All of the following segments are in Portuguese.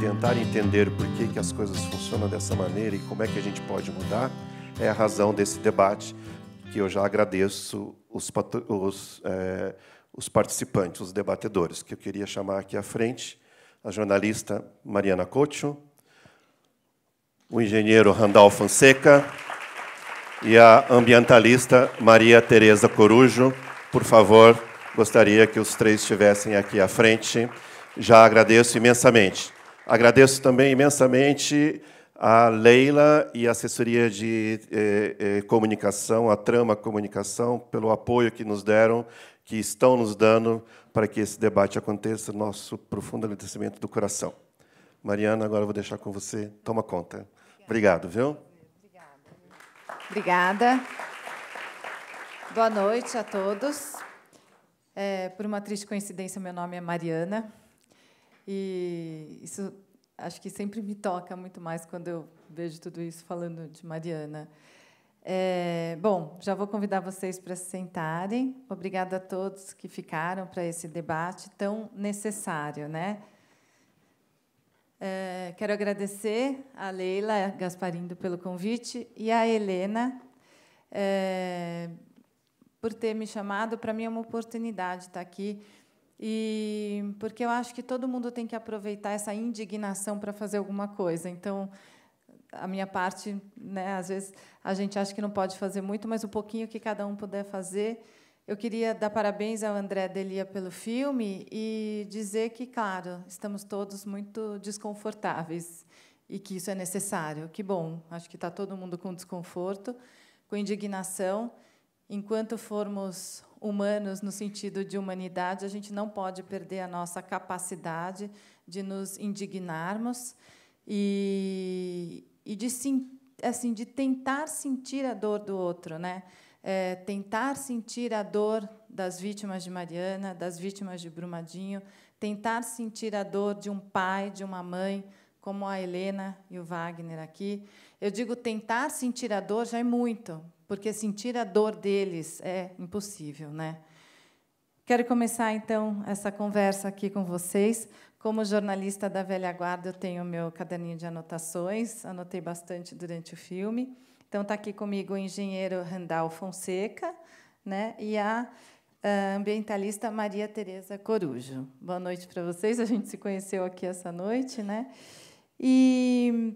Tentar entender por que, que as coisas funcionam dessa maneira e como é que a gente pode mudar é a razão desse debate, que eu já agradeço os, os, é, os participantes, os debatedores, que eu queria chamar aqui à frente a jornalista Mariana Cocho, o engenheiro Randall Fonseca, e a ambientalista Maria Tereza Corujo. Por favor, gostaria que os três estivessem aqui à frente. Já agradeço imensamente. Agradeço também imensamente a Leila e a assessoria de eh, eh, comunicação, a Trama Comunicação, pelo apoio que nos deram, que estão nos dando para que esse debate aconteça. Nosso profundo agradecimento do coração. Mariana, agora vou deixar com você. Toma conta. Obrigado, viu? Obrigada. Boa noite a todos. É, por uma triste coincidência, meu nome é Mariana. E isso acho que sempre me toca muito mais quando eu vejo tudo isso falando de Mariana. É, bom, já vou convidar vocês para se sentarem. Obrigada a todos que ficaram para esse debate tão necessário, né? É, quero agradecer a Leila Gasparindo pelo convite e a Helena é, por ter me chamado. Para mim é uma oportunidade estar tá aqui e porque eu acho que todo mundo tem que aproveitar essa indignação para fazer alguma coisa. Então, a minha parte, né, às vezes a gente acha que não pode fazer muito, mas o pouquinho que cada um puder fazer eu queria dar parabéns ao André Delia pelo filme e dizer que, claro, estamos todos muito desconfortáveis e que isso é necessário. Que bom, acho que está todo mundo com desconforto, com indignação. Enquanto formos humanos no sentido de humanidade, a gente não pode perder a nossa capacidade de nos indignarmos e, e de, assim, de tentar sentir a dor do outro, né? é, tentar sentir a dor das vítimas de Mariana, das vítimas de Brumadinho, tentar sentir a dor de um pai, de uma mãe, como a Helena e o Wagner aqui. Eu digo tentar sentir a dor já é muito, porque sentir a dor deles é impossível, né? Quero começar então essa conversa aqui com vocês. Como jornalista da velha guarda, eu tenho meu caderninho de anotações, anotei bastante durante o filme. Então está aqui comigo o engenheiro Randal Fonseca, né? E a ambientalista Maria Tereza Corujo. Boa noite para vocês. A gente se conheceu aqui essa noite, né? E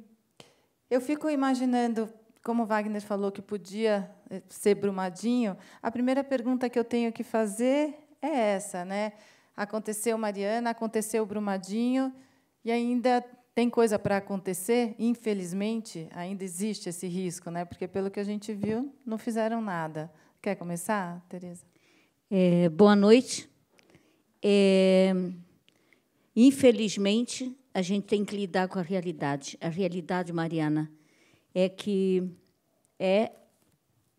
eu fico imaginando, como Wagner falou que podia eh, ser Brumadinho, a primeira pergunta que eu tenho que fazer é essa, né? Aconteceu Mariana, aconteceu Brumadinho e ainda tem coisa para acontecer, infelizmente, ainda existe esse risco, né? porque, pelo que a gente viu, não fizeram nada. Quer começar, Tereza? É, boa noite. É, infelizmente, a gente tem que lidar com a realidade. A realidade, Mariana, é que é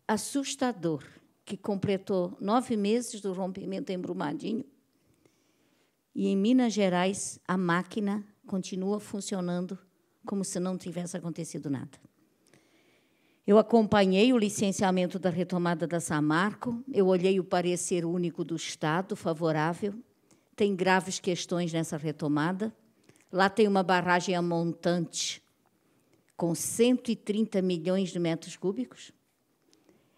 assustador que completou nove meses do rompimento em Brumadinho e em Minas Gerais a máquina continua funcionando como se não tivesse acontecido nada. Eu acompanhei o licenciamento da retomada da Samarco, eu olhei o parecer único do Estado favorável. Tem graves questões nessa retomada. Lá tem uma barragem amontante com 130 milhões de metros cúbicos.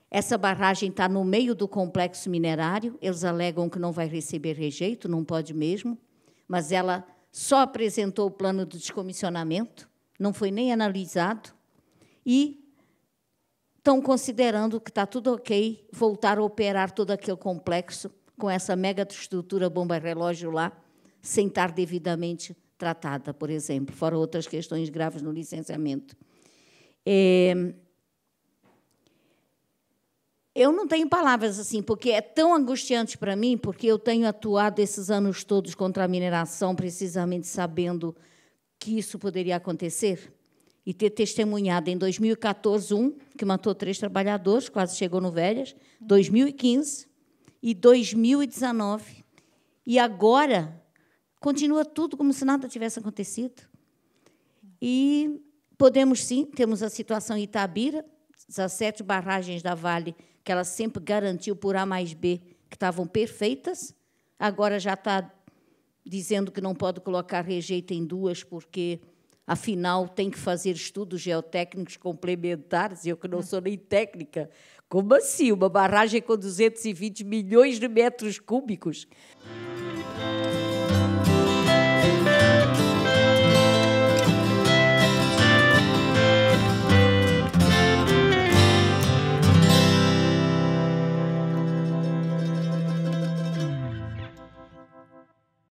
Essa barragem está no meio do complexo minerário. Eles alegam que não vai receber rejeito, não pode mesmo, mas ela só apresentou o plano do descomissionamento, não foi nem analisado, e estão considerando que está tudo ok voltar a operar todo aquele complexo com essa mega estrutura bomba-relógio lá, sem estar devidamente tratada, por exemplo, fora outras questões graves no licenciamento. É, eu não tenho palavras assim, porque é tão angustiante para mim, porque eu tenho atuado esses anos todos contra a mineração, precisamente sabendo que isso poderia acontecer e ter testemunhado em 2014 um que matou três trabalhadores, quase chegou no Velhas, 2015 e 2019. E agora continua tudo como se nada tivesse acontecido. E podemos sim, temos a situação em Itabira, 17 barragens da Vale que ela sempre garantiu por A mais B que estavam perfeitas, agora já está dizendo que não pode colocar rejeito em duas, porque, afinal, tem que fazer estudos geotécnicos complementares, eu que não sou nem técnica. Como assim? Uma barragem com 220 milhões de metros cúbicos?